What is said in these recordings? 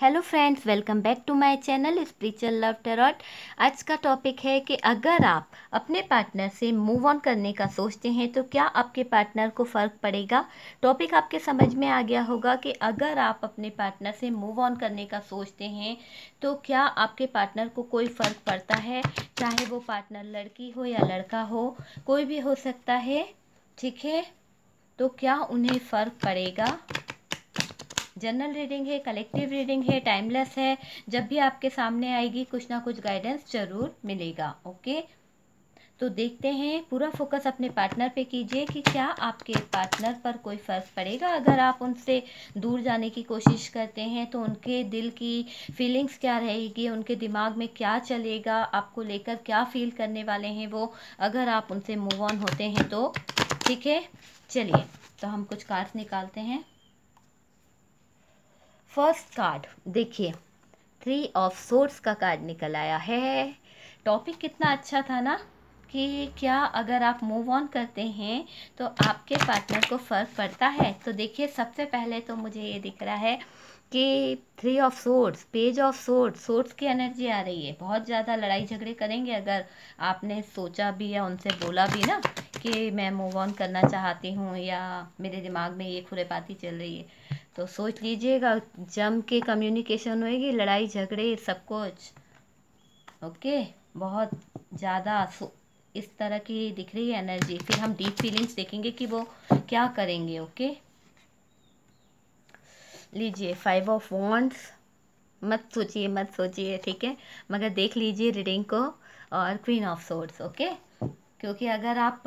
Hello friends welcome back to my channel spiritual love tarot आज का topic है कि अगर आप अपने पार्टनर से मूव ऑन करने का सोचते हैं तो क्या आपके पार्टनर को फ़र्क पड़ेगा टॉपिक आपके समझ में आ गया होगा कि अगर आप अपने पार्टनर से मूव ऑन करने का सोचते हैं तो क्या आपके पार्टनर को कोई फ़र्क पड़ता है चाहे वो पार्टनर लड़की हो या लड़का हो कोई भी हो सकता है ठीक है तो क्या उन्हें फ़र्क पड़ेगा जनरल रीडिंग है कलेक्टिव रीडिंग है टाइमलेस है जब भी आपके सामने आएगी कुछ ना कुछ गाइडेंस जरूर मिलेगा ओके तो देखते हैं पूरा फोकस अपने पार्टनर पे कीजिए कि क्या आपके पार्टनर पर कोई फ़र्क पड़ेगा अगर आप उनसे दूर जाने की कोशिश करते हैं तो उनके दिल की फीलिंग्स क्या रहेगी उनके दिमाग में क्या चलेगा आपको लेकर क्या फील करने वाले हैं वो अगर आप उनसे मूव ऑन होते हैं तो ठीक है चलिए तो हम कुछ कार्ड्स निकालते हैं फर्स्ट कार्ड देखिए थ्री ऑफ सोर्स का कार्ड निकल आया है टॉपिक कितना अच्छा था ना कि क्या अगर आप मूव ऑन करते हैं तो आपके पार्टनर को फ़र्क पड़ता है तो देखिए सबसे पहले तो मुझे ये दिख रहा है कि three of swords page of swords swords की एनर्जी आ रही है बहुत ज़्यादा लड़ाई झगड़े करेंगे अगर आपने सोचा भी या उनसे बोला भी ना कि मैं मूव ऑन करना चाहती हूँ या मेरे दिमाग में ये खुरेपाती चल रही है तो सोच लीजिएगा जम के कम्युनिकेशन होएगी लड़ाई झगड़े सब कुछ ओके बहुत ज़्यादा इस तरह की दिख रही है एनर्जी फिर हम डीप फीलिंग्स देखेंगे कि वो क्या करेंगे ओके लीजिए फाइव ऑफ वॉन्ट्स मत सोचिए मत सोचिए ठीक है मगर देख लीजिए रीडिंग को और क्वीन ऑफ सोर्ड्स ओके क्योंकि अगर आप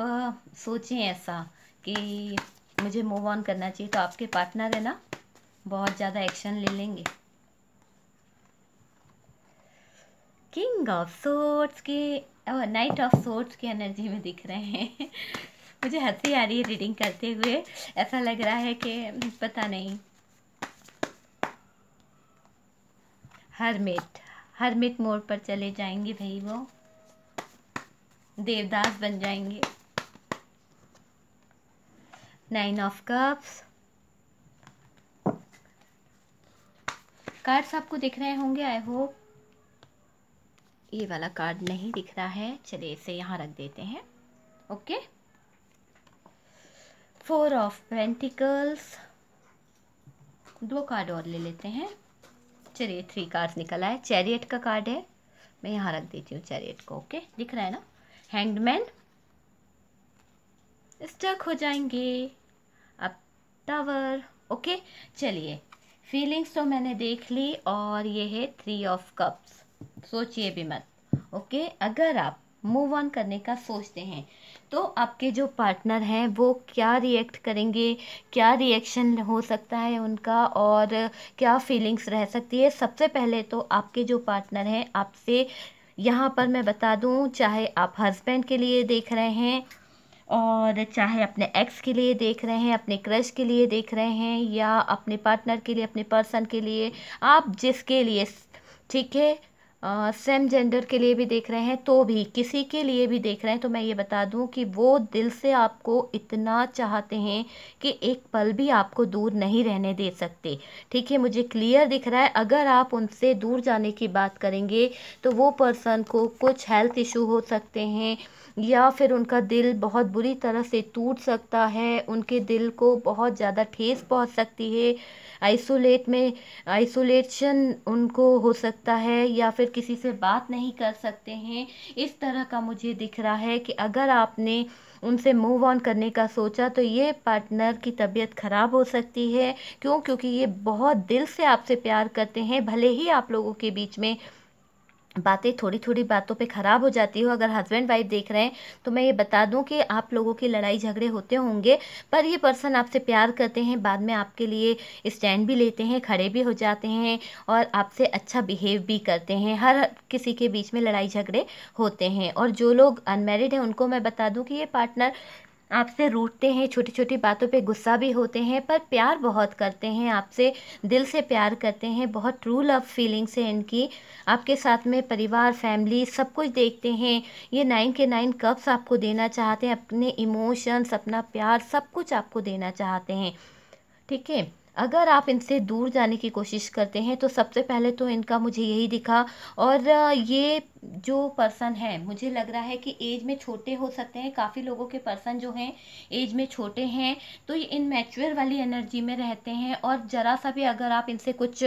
सोचें ऐसा कि मुझे मूव ऑन करना चाहिए तो आपके पार्टनर है ना बहुत ज़्यादा एक्शन ले लेंगे किंग ऑफ सोर्ट्स के नाइट ऑफ सोर्ट्स की एनर्जी में दिख रहे हैं मुझे हंसी आ रही है रीडिंग करते हुए ऐसा लग रहा है कि पता नहीं हरमिट हरमिट मोड़ पर चले जाएंगे भाई वो देवदास बन जाएंगे नाइन ऑफ कप्स कार्ड्स आपको दिख रहे होंगे आई होप ये वाला कार्ड नहीं दिख रहा है चलिए इसे यहाँ रख देते हैं ओके फोर ऑफ पेंटिकल्स दो कार्ड और ले लेते हैं चलिए थ्री कार्ड्स निकल आए चैरियट का कार्ड है मैं यहाँ रख देती हूँ चैरियट को ओके दिख रहा है ना हैंडमैन स्टक हो जाएंगे अब टावर ओके चलिए फीलिंग्स तो मैंने देख ली और ये है थ्री ऑफ कप्स सोचिए भी मत ओके अगर आप मूव ऑन करने का सोचते हैं तो आपके जो पार्टनर हैं वो क्या रिएक्ट करेंगे क्या रिएक्शन हो सकता है उनका और क्या फीलिंग्स रह सकती है सबसे पहले तो आपके जो पार्टनर हैं आपसे यहाँ पर मैं बता दूँ चाहे आप हस्बैंड के लिए देख रहे हैं और चाहे अपने एक्स के लिए देख रहे हैं अपने क्रश के लिए देख रहे हैं या अपने पार्टनर के लिए अपने पर्सन के लिए आप जिसके लिए ठीक है सेम जेंडर के लिए भी देख रहे हैं तो भी किसी के लिए भी देख रहे हैं तो मैं ये बता दूं कि वो दिल से आपको इतना चाहते हैं कि एक पल भी आपको दूर नहीं रहने दे सकते ठीक है मुझे क्लियर दिख रहा है अगर आप उनसे दूर जाने की बात करेंगे तो वो पर्सन को कुछ हेल्थ इशू हो सकते हैं या फिर उनका दिल बहुत बुरी तरह से टूट सकता है उनके दिल को बहुत ज़्यादा ठेस पहुंच सकती है आइसोलेट में आइसोलेशन उनको हो सकता है या फिर किसी से बात नहीं कर सकते हैं इस तरह का मुझे दिख रहा है कि अगर आपने उनसे मूव ऑन करने का सोचा तो ये पार्टनर की तबीयत ख़राब हो सकती है क्यों क्योंकि ये बहुत दिल से आपसे प्यार करते हैं भले ही आप लोगों के बीच में बातें थोड़ी थोड़ी बातों पे ख़राब हो जाती हो अगर हस्बैंड वाइफ देख रहे हैं तो मैं ये बता दूं कि आप लोगों की लड़ाई झगड़े होते होंगे पर ये पर्सन आपसे प्यार करते हैं बाद में आपके लिए स्टैंड भी लेते हैं खड़े भी हो जाते हैं और आपसे अच्छा बिहेव भी करते हैं हर किसी के बीच में लड़ाई झगड़े होते हैं और जो लोग अनमेरिड हैं उनको मैं बता दूँ कि ये पार्टनर आपसे रूठते हैं छोटी छोटी बातों पे गुस्सा भी होते हैं पर प्यार बहुत करते हैं आपसे दिल से प्यार करते हैं बहुत ट्रू लव फीलिंग्स हैं इनकी आपके साथ में परिवार फैमिली सब कुछ देखते हैं ये नाइन के नाइन कप्स आपको देना चाहते हैं अपने इमोशंस अपना प्यार सब कुछ आपको देना चाहते हैं ठीक है अगर आप इनसे दूर जाने की कोशिश करते हैं तो सबसे पहले तो इनका मुझे यही दिखा और ये जो पर्सन है मुझे लग रहा है कि एज में छोटे हो सकते हैं काफ़ी लोगों के पर्सन जो हैं एज में छोटे हैं तो ये इन इनमेच्योर वाली एनर्जी में रहते हैं और ज़रा सा भी अगर आप इनसे कुछ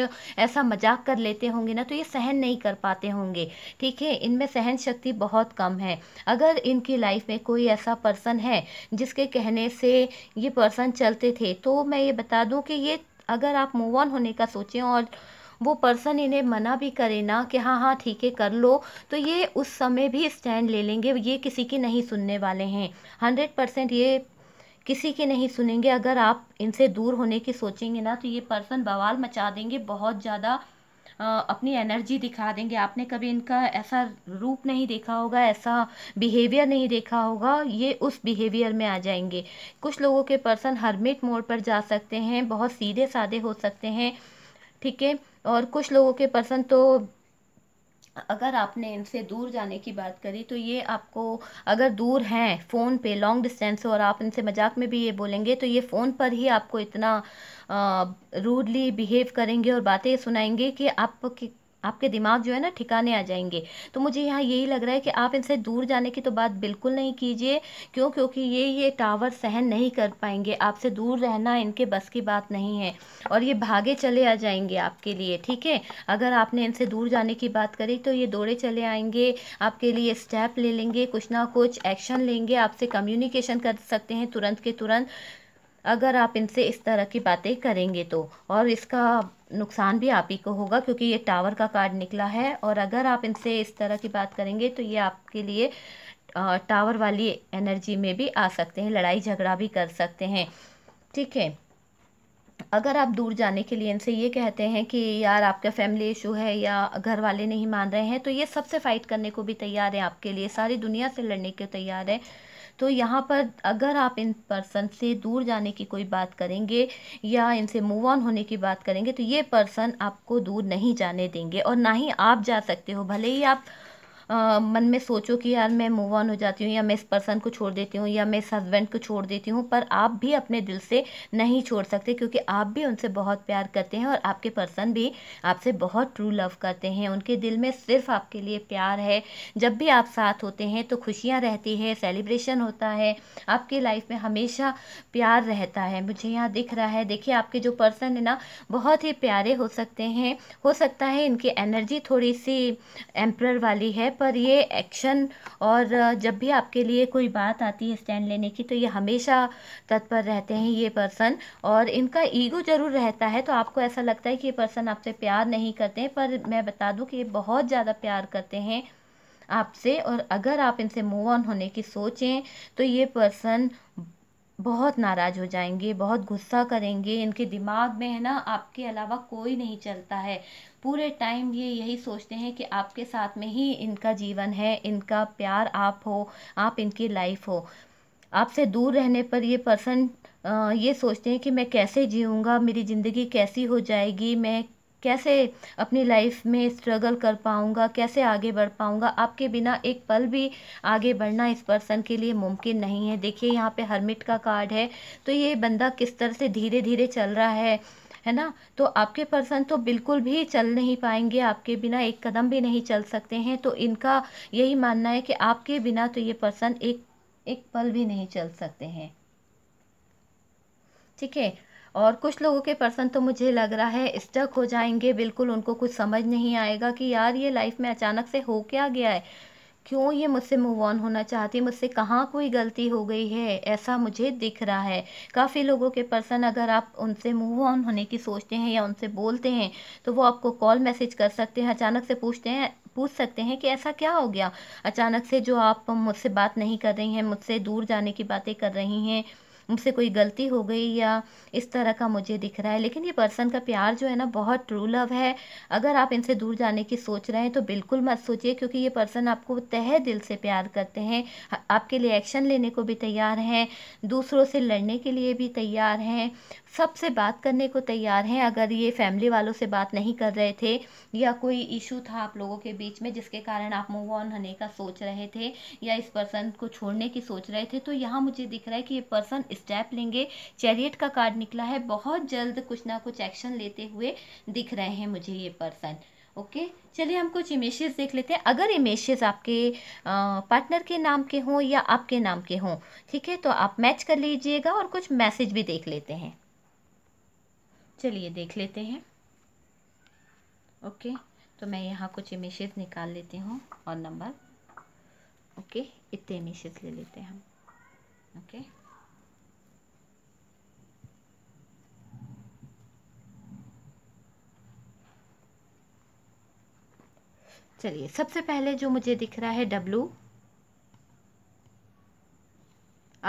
ऐसा मजाक कर लेते होंगे ना तो ये सहन नहीं कर पाते होंगे ठीक है इनमें सहन शक्ति बहुत कम है अगर इनकी लाइफ में कोई ऐसा पर्सन है जिसके कहने से ये पर्सन चलते थे तो मैं ये बता दूँ कि ये अगर आप मूव ऑन होने का सोचें और वो पर्सन इन्हें मना भी करे ना कि हाँ हाँ ठीक है कर लो तो ये उस समय भी स्टैंड ले लेंगे ये किसी की नहीं सुनने वाले हैं हंड्रेड परसेंट ये किसी की नहीं सुनेंगे अगर आप इनसे दूर होने की सोचेंगे ना तो ये पर्सन बवाल मचा देंगे बहुत ज़्यादा अपनी एनर्जी दिखा देंगे आपने कभी इनका ऐसा रूप नहीं देखा होगा ऐसा बिहेवियर नहीं देखा होगा ये उस बिहेवियर में आ जाएंगे कुछ लोगों के पर्सन हरमिट मोड पर जा सकते हैं बहुत सीधे साधे हो सकते हैं ठीक है और कुछ लोगों के पर्सन तो अगर आपने इनसे दूर जाने की बात करी तो ये आपको अगर दूर हैं फ़ोन पे लॉन्ग डिस्टेंस और आप इनसे मजाक में भी ये बोलेंगे तो ये फ़ोन पर ही आपको इतना रूडली बिहेव करेंगे और बातें सुनाएंगे कि आप आपके दिमाग जो है ना ठिकाने आ जाएंगे तो मुझे यहाँ यही लग रहा है कि आप इनसे दूर जाने की तो बात बिल्कुल नहीं कीजिए क्यों क्योंकि ये ये टावर सहन नहीं कर पाएंगे आपसे दूर रहना इनके बस की बात नहीं है और ये भागे चले आ जाएंगे आपके लिए ठीक है अगर आपने इनसे दूर जाने की बात करी तो ये दौड़े चले आएंगे आपके लिए स्टेप ले लेंगे कुछ ना कुछ एक्शन लेंगे आपसे कम्युनिकेशन कर सकते हैं तुरंत के तुरंत अगर आप इनसे इस तरह की बातें करेंगे तो और इसका नुकसान भी आप ही को होगा क्योंकि ये टावर का कार्ड निकला है और अगर आप इनसे इस तरह की बात करेंगे तो ये आपके लिए टावर वाली एनर्जी में भी आ सकते हैं लड़ाई झगड़ा भी कर सकते हैं ठीक है अगर आप दूर जाने के लिए इनसे ये कहते हैं कि यार आपका फैमिली इशू है या घर वाले नहीं मान रहे हैं तो ये सबसे फ़ाइट करने को भी तैयार है आपके लिए सारी दुनिया से लड़ने के तैयार है तो यहाँ पर अगर आप इन पर्सन से दूर जाने की कोई बात करेंगे या इनसे मूव ऑन होने की बात करेंगे तो ये पर्सन आपको दूर नहीं जाने देंगे और ना ही आप जा सकते हो भले ही आप आ, मन में सोचो कि यार मैं मूव ऑन हो जाती हूँ या मैं इस पर्सन को छोड़ देती हूँ या मैं इस हस्बैंड को छोड़ देती हूँ पर आप भी अपने दिल से नहीं छोड़ सकते क्योंकि आप भी उनसे बहुत प्यार करते हैं और आपके पर्सन भी आपसे बहुत ट्रू लव करते हैं उनके दिल में सिर्फ आपके लिए प्यार है जब भी आप साथ होते हैं तो खुशियाँ रहती है सेलिब्रेशन होता है आपकी लाइफ में हमेशा प्यार रहता है मुझे यहाँ दिख रहा है देखिए आपके जो पर्सन है ना बहुत ही प्यारे हो सकते हैं हो सकता है इनकी एनर्जी थोड़ी सी एम्प्रर वाली है पर ये एक्शन और जब भी आपके लिए कोई बात आती है स्टैंड लेने की तो ये हमेशा तत्पर रहते हैं ये पर्सन और इनका ईगो ज़रूर रहता है तो आपको ऐसा लगता है कि ये पर्सन आपसे प्यार नहीं करते हैं पर मैं बता दूँ कि ये बहुत ज़्यादा प्यार करते हैं आपसे और अगर आप इनसे मूव ऑन होने की सोचें तो ये पर्सन बहुत नाराज़ हो जाएंगे बहुत गुस्सा करेंगे इनके दिमाग में है ना आपके अलावा कोई नहीं चलता है पूरे टाइम ये यही सोचते हैं कि आपके साथ में ही इनका जीवन है इनका प्यार आप हो आप इनकी लाइफ हो आपसे दूर रहने पर ये पर्सन ये सोचते हैं कि मैं कैसे जीऊँगा मेरी ज़िंदगी कैसी हो जाएगी मैं कैसे अपनी लाइफ में स्ट्रगल कर पाऊँगा कैसे आगे बढ़ पाऊँगा आपके बिना एक पल भी आगे बढ़ना इस पर्सन के लिए मुमकिन नहीं है देखिए यहाँ पे हरमिट का कार्ड है तो ये बंदा किस तरह से धीरे धीरे चल रहा है है ना तो आपके पर्सन तो बिल्कुल भी चल नहीं पाएंगे आपके बिना एक कदम भी नहीं चल सकते हैं तो इनका यही मानना है कि आपके बिना तो ये पर्सन एक एक पल भी नहीं चल सकते हैं ठीक है और कुछ लोगों के पर्सन तो मुझे लग रहा है स्टक हो जाएंगे बिल्कुल उनको कुछ समझ नहीं आएगा कि यार ये लाइफ में अचानक से हो क्या गया है क्यों ये मुझसे मूव ऑन होना चाहती है मुझसे कहाँ कोई गलती हो गई है ऐसा मुझे दिख रहा है काफ़ी लोगों के पर्सन अगर आप उनसे मूव ऑन होने की सोचते हैं या उनसे बोलते हैं तो वो आपको कॉल मैसेज कर सकते हैं अचानक से पूछते हैं पूछ सकते हैं कि ऐसा क्या हो गया अचानक से जो आप मुझसे बात नहीं कर रही हैं मुझसे दूर जाने की बातें कर रही हैं मुझसे कोई गलती हो गई या इस तरह का मुझे दिख रहा है लेकिन ये पर्सन का प्यार जो है ना बहुत ट्रू लव है अगर आप इनसे दूर जाने की सोच रहे हैं तो बिल्कुल मत सोचिए क्योंकि ये पर्सन आपको तह दिल से प्यार करते हैं आपके लिए एक्शन लेने को भी तैयार हैं दूसरों से लड़ने के लिए भी तैयार हैं सबसे बात करने को तैयार हैं अगर ये फैमिली वालों से बात नहीं कर रहे थे या कोई इशू था आप लोगों के बीच में जिसके कारण आप मूव ऑन होने का सोच रहे थे या इस पर्सन को छोड़ने की सोच रहे थे तो यहाँ मुझे दिख रहा है कि ये पर्सन स्टेप लेंगे चैरियट का कार्ड निकला है बहुत जल्द कुछ ना कुछ एक्शन लेते हुए दिख रहे हैं मुझे ये पर्सन ओके okay? चलिए हम कुछ इमेजेस देख लेते हैं अगर इमेजेस आपके पार्टनर के नाम के हों या आपके नाम के हों ठीक है तो आप मैच कर लीजिएगा और कुछ मैसेज भी देख लेते हैं चलिए देख लेते हैं ओके तो मैं यहाँ कुछ इमेशेज निकाल लेती हूँ और नंबर ओके इतने इमेशेज ले लेते हैं हम ओके चलिए सबसे पहले जो मुझे दिख रहा है डब्लू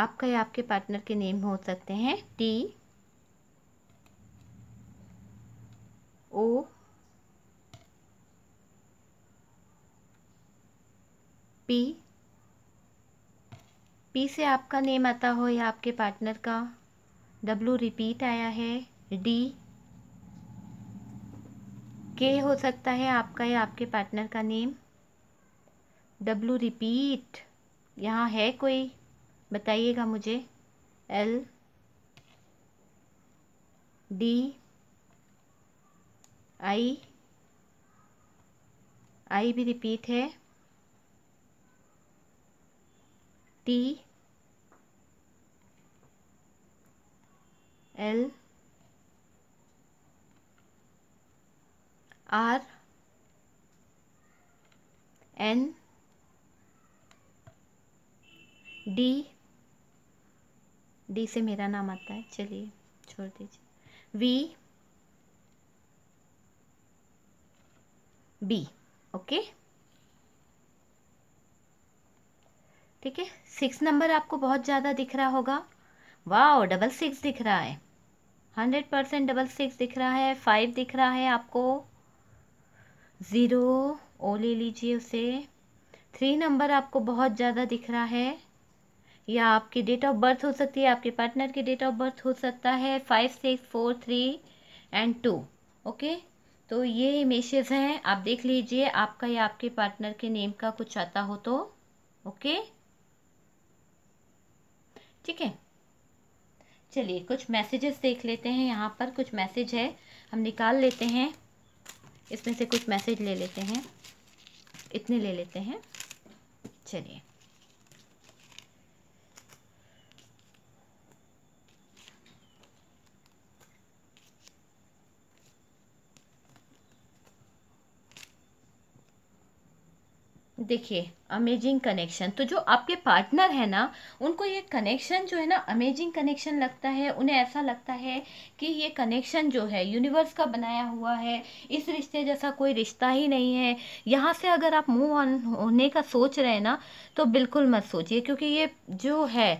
आपका या आपके पार्टनर के नेम हो सकते हैं टी ओ पी पी से आपका नेम आता हो या आपके पार्टनर का डब्लू रिपीट आया है डी के हो सकता है आपका या आपके पार्टनर का नेम डब्लू रिपीट यहाँ है कोई बताइएगा मुझे एल डी आई आई भी रिपीट है T L R N D D से मेरा नाम आता है चलिए छोड़ दीजिए वी बी ओके ठीक है सिक्स नंबर आपको बहुत ज़्यादा दिख रहा होगा वाह डबल सिक्स दिख रहा है हंड्रेड परसेंट डबल सिक्स दिख रहा है फाइव दिख रहा है आपको ज़ीरो ओ ले लीजिए उसे थ्री नंबर आपको बहुत ज़्यादा दिख रहा है या आपकी डेट ऑफ बर्थ हो सकती है आपके पार्टनर की डेट ऑफ बर्थ हो सकता है five six four three and two okay तो ये इमेजेस हैं आप देख लीजिए आपका या आपके पार्टनर के नेम का कुछ आता हो तो ओके ठीक है चलिए कुछ मैसेजेस देख लेते हैं यहाँ पर कुछ मैसेज है हम निकाल लेते हैं इसमें से कुछ मैसेज ले लेते हैं इतने ले लेते हैं चलिए देखिए अमेजिंग कनेक्शन तो जो आपके पार्टनर है ना उनको ये कनेक्शन जो है ना अमेजिंग कनेक्शन लगता है उन्हें ऐसा लगता है कि ये कनेक्शन जो है यूनिवर्स का बनाया हुआ है इस रिश्ते जैसा कोई रिश्ता ही नहीं है यहाँ से अगर आप मूव ऑन होने का सोच रहे हैं ना तो बिल्कुल मत सोचिए क्योंकि ये जो है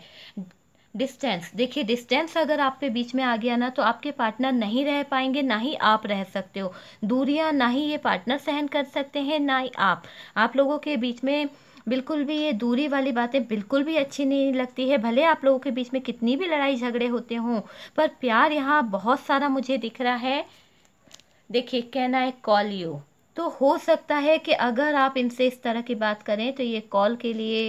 डिस्टेंस देखिए डिस्टेंस अगर आपके बीच में आ गया ना तो आपके पार्टनर नहीं रह पाएंगे ना ही आप रह सकते हो दूरियां ना ही ये पार्टनर सहन कर सकते हैं ना ही आप आप लोगों के बीच में बिल्कुल भी ये दूरी वाली बातें बिल्कुल भी अच्छी नहीं लगती है भले आप लोगों के बीच में कितनी भी लड़ाई झगड़े होते हों पर प्यार यहाँ बहुत सारा मुझे दिख रहा है देखिए कैन आई कॉल यू तो हो सकता है कि अगर आप इनसे इस तरह की बात करें तो ये कॉल के लिए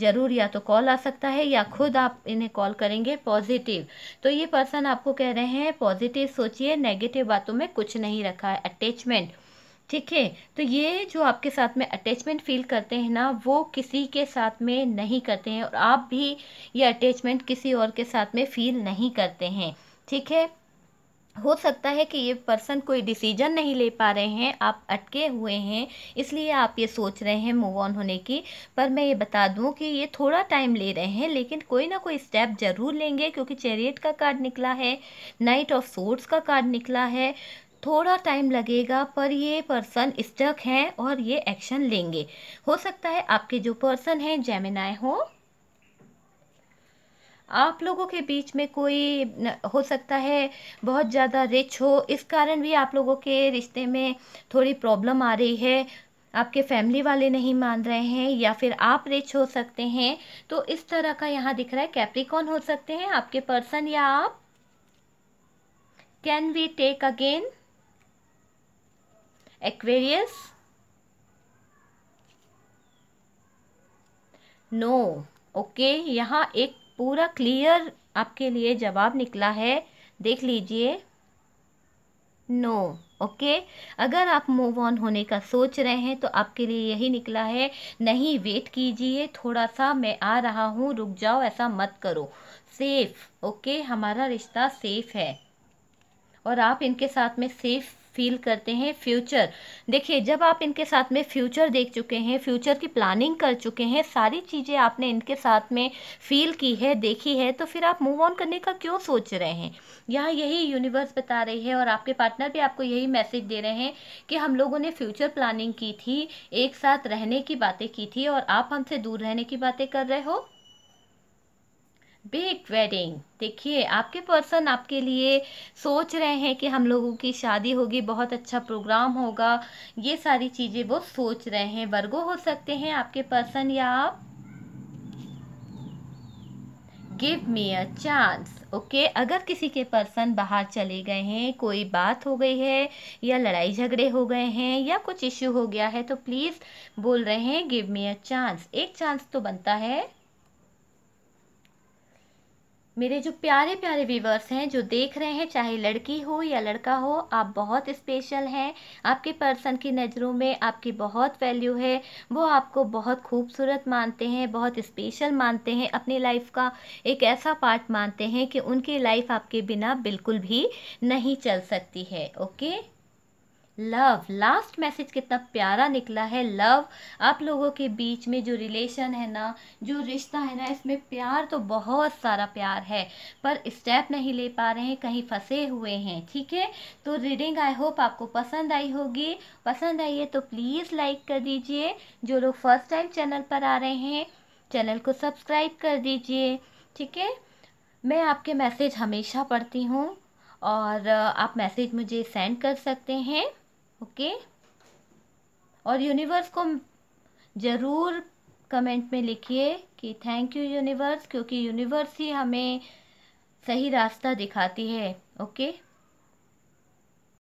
ज़रूर या तो कॉल आ सकता है या खुद आप इन्हें कॉल करेंगे पॉजिटिव तो ये पर्सन आपको कह रहे हैं पॉजिटिव सोचिए नेगेटिव बातों में कुछ नहीं रखा है अटैचमेंट ठीक है तो ये जो आपके साथ में अटैचमेंट फील करते हैं ना वो किसी के साथ में नहीं करते हैं और आप भी ये अटैचमेंट किसी और के साथ में फील नहीं करते हैं ठीक है हो सकता है कि ये पर्सन कोई डिसीजन नहीं ले पा रहे हैं आप अटके हुए हैं इसलिए आप ये सोच रहे हैं मूव ऑन होने की पर मैं ये बता दूं कि ये थोड़ा टाइम ले रहे हैं लेकिन कोई ना कोई स्टेप ज़रूर लेंगे क्योंकि चैरियट का कार्ड निकला है नाइट ऑफ सोर्ट्स का कार्ड निकला है थोड़ा टाइम लगेगा पर ये पर्सन स्टक हैं और ये एक्शन लेंगे हो सकता है आपके जो पर्सन हैं जेमिनाय हो आप लोगों के बीच में कोई हो सकता है बहुत ज़्यादा रिच हो इस कारण भी आप लोगों के रिश्ते में थोड़ी प्रॉब्लम आ रही है आपके फैमिली वाले नहीं मान रहे हैं या फिर आप रिच हो सकते हैं तो इस तरह का यहाँ दिख रहा है कैप्रिकॉन हो सकते हैं आपके पर्सन या आप can we take again Aquarius no okay यहाँ एक पूरा क्लियर आपके लिए जवाब निकला है देख लीजिए नो ओके okay? अगर आप मूव ऑन होने का सोच रहे हैं तो आपके लिए यही निकला है नहीं वेट कीजिए थोड़ा सा मैं आ रहा हूँ रुक जाओ ऐसा मत करो सेफ ओके okay? हमारा रिश्ता सेफ है और आप इनके साथ में सेफ फील करते हैं फ्यूचर देखिए जब आप इनके साथ में फ्यूचर देख चुके हैं फ्यूचर की प्लानिंग कर चुके हैं सारी चीज़ें आपने इनके साथ में फील की है देखी है तो फिर आप मूव ऑन करने का क्यों सोच रहे हैं यहाँ यही यूनिवर्स बता रही है और आपके पार्टनर भी आपको यही मैसेज दे रहे हैं कि हम लोगों ने फ्यूचर प्लानिंग की थी एक साथ रहने की बातें की थी और आप हमसे दूर रहने की बातें कर रहे हो बिग वेडिंग देखिए आपके पर्सन आपके लिए सोच रहे हैं कि हम लोगों की शादी होगी बहुत अच्छा प्रोग्राम होगा ये सारी चीज़ें वो सोच रहे हैं वर्गो हो सकते हैं आपके पर्सन या आप give me a chance okay अगर किसी के पर्सन बाहर चले गए हैं कोई बात हो गई है या लड़ाई झगड़े हो गए हैं या कुछ इश्यू हो गया है तो प्लीज़ बोल रहे हैं गिव मी अ चांस एक चांस तो बनता है मेरे जो प्यारे प्यारे व्यूवर्स हैं जो देख रहे हैं चाहे लड़की हो या लड़का हो आप बहुत स्पेशल हैं आपके पर्सन की नज़रों में आपकी बहुत वैल्यू है वो आपको बहुत खूबसूरत मानते हैं बहुत स्पेशल मानते हैं अपनी लाइफ का एक ऐसा पार्ट मानते हैं कि उनकी लाइफ आपके बिना बिल्कुल भी नहीं चल सकती है ओके लव लास्ट मैसेज कितना प्यारा निकला है लव आप लोगों के बीच में जो रिलेशन है ना जो रिश्ता है ना इसमें प्यार तो बहुत सारा प्यार है पर स्टेप नहीं ले पा रहे हैं कहीं फंसे हुए हैं ठीक है तो रीडिंग आई होप आपको पसंद आई होगी पसंद आई है तो प्लीज़ लाइक कर दीजिए जो लोग फर्स्ट टाइम चैनल पर आ रहे हैं चैनल को सब्सक्राइब कर दीजिए ठीक है मैं आपके मैसेज हमेशा पढ़ती हूँ और आप मैसेज मुझे सेंड कर सकते हैं ओके और यूनिवर्स को ज़रूर कमेंट में लिखिए कि थैंक यू यूनिवर्स क्योंकि यूनिवर्स ही हमें सही रास्ता दिखाती है ओके